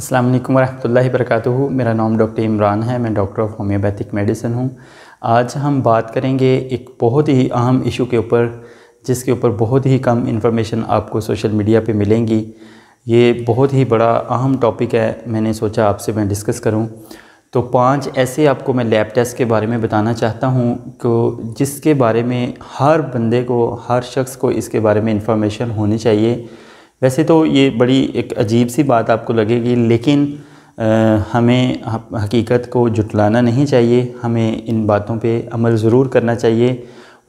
अस्सलाम वालेकुम वरहमतुल्लाहि वरकatuह मेरा नाम डॉक्टर इमरान है मैं डॉक्टर ऑफ होम्योपैथिक मेडिसिन हूँ आज हम बात करेंगे एक बहुत ही अहम इशू के ऊपर जिसके ऊपर बहुत ही कम इन्फॉर्मेशन आपको सोशल मीडिया पे मिलेंगी ये बहुत ही बड़ा अहम टॉपिक है मैंने सोचा आपसे मैं डिस्कस करूँ तो पांच ऐसे आपको मैं लैब टेस्ट के बारे में बताना चाहता हूँ को जिसके बारे में हर बंदे को हर शख्स को इसके बारे में इंफॉर्मेशन होनी चाहिए वैसे तो ये बड़ी एक अजीब सी बात आपको लगेगी लेकिन आ, हमें हकीकत को जुटलाना नहीं चाहिए हमें इन बातों पे अमल ज़रूर करना चाहिए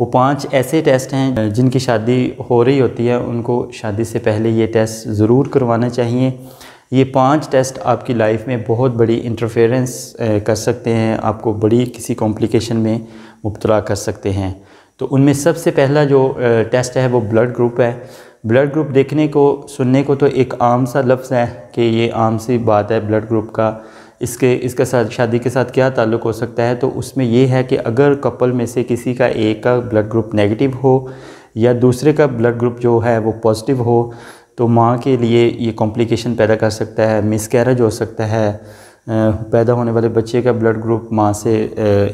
वो पांच ऐसे टेस्ट हैं जिनकी शादी हो रही होती है उनको शादी से पहले ये टेस्ट ज़रूर करवाना चाहिए ये पांच टेस्ट आपकी लाइफ में बहुत बड़ी इंटरफेरेंस कर सकते हैं आपको बड़ी किसी कॉम्प्लिकेशन में मुबतला कर सकते हैं तो उनमें सबसे पहला जो टेस्ट है वो ब्लड ग्रुप है ब्लड ग्रुप देखने को सुनने को तो एक आम सा लफ्ज़ है कि ये आम सी बात है ब्लड ग्रुप का इसके इसका साथ शादी के साथ क्या ताल्लुक़ हो सकता है तो उसमें यह है कि अगर कपल में से किसी का एक का ब्लड ग्रुप नेगेटिव हो या दूसरे का ब्लड ग्रुप जो है वो पॉजिटिव हो तो माँ के लिए ये कॉम्प्लिकेशन पैदा कर सकता है मिसकैरेज हो सकता है पैदा होने वाले बच्चे का ब्लड ग्रुप माँ से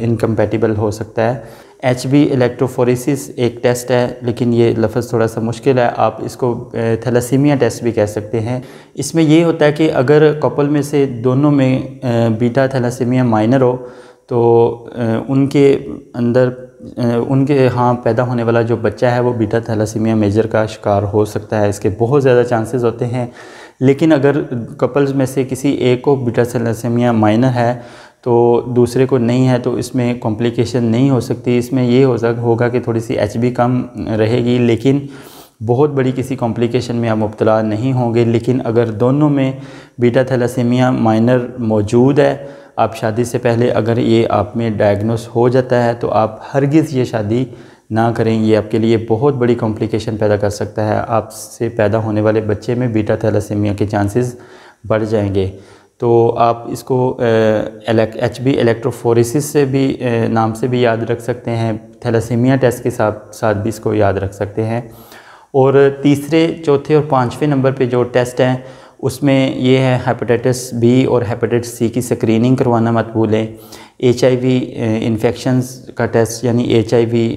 इनकम्पेटिबल हो सकता है एच बी इलेक्ट्रोफोरिस एक टेस्ट है लेकिन ये लफ्ज़ थोड़ा सा मुश्किल है आप इसको थैलासीमिया टेस्ट भी कह सकते हैं इसमें ये होता है कि अगर कपल में से दोनों में बीटा थैलासीमिया माइनर हो तो उनके अंदर उनके यहाँ पैदा होने वाला जो बच्चा है वो बीटा थैलासीमिया मेजर का शिकार हो सकता है इसके बहुत ज़्यादा चांसेस होते हैं लेकिन अगर कपल्स में से किसी एक को बीटा थैलासीमिया माइनर है तो दूसरे को नहीं है तो इसमें कॉम्प्लिकेशन नहीं हो सकती इसमें ये हो सक होगा कि थोड़ी सी एच कम रहेगी लेकिन बहुत बड़ी किसी कॉम्प्लिकेशन में आप मुबतला नहीं होंगे लेकिन अगर दोनों में बीटा थैलासीमिया माइनर मौजूद है आप शादी से पहले अगर ये आप में डायग्नोस हो जाता है तो आप हरगिज़ ये शादी ना करें ये आपके लिए बहुत बड़ी कॉम्प्लिकेशन पैदा कर सकता है आपसे पैदा होने वाले बच्चे में बीटा थैलासीमिया के चांसेस बढ़ जाएंगे तो आप इसको एच बी इलेक्ट्रोफोरेसिस से भी ए, नाम से भी याद रख सकते हैं थैलासीमिया टेस्ट के साथ साथ भी इसको याद रख सकते हैं और तीसरे चौथे और पाँचवें नंबर पर जो टेस्ट हैं उसमें ये है हेपेटाइटिस बी और हेपेटाइटिस सी की स्क्रीनिंग करवाना मत भूलें एच आई वी इन्फेक्शन का टेस्ट यानी एच आई वी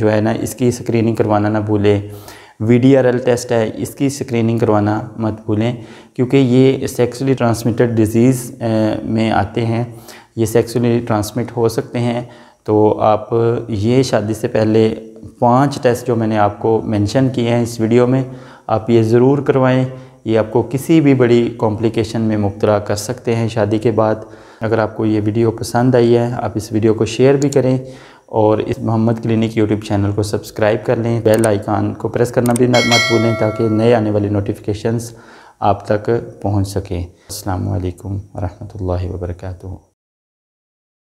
जो है ना इसकी स्क्रीनिंग करवाना ना भूलें V D R L test है इसकी स्क्रीनिंग करवाना मत भूलें क्योंकि ये सेक्सुअली ट्रांसमिटेड डिजीज़ में आते हैं ये सेक्सुअली ट्रांसमिट हो सकते हैं तो आप ये शादी से पहले पांच टेस्ट जो मैंने आपको मेंशन किए हैं इस वीडियो में आप ये ज़रूर करवाएं ये आपको किसी भी बड़ी कॉम्प्लिकेशन में मुबतला कर सकते हैं शादी के बाद अगर आपको ये वीडियो पसंद आई है आप इस वीडियो को शेयर भी करें और इस मोहम्मद क्लिनिक यूट्यूब चैनल को सब्सक्राइब कर लें बेल आइकान को प्रेस करना भी मत भूलें ताकि नए आने वाले नोटिफिकेशंस आप तक पहुंच सकें अल्लाम वरहमल वर्का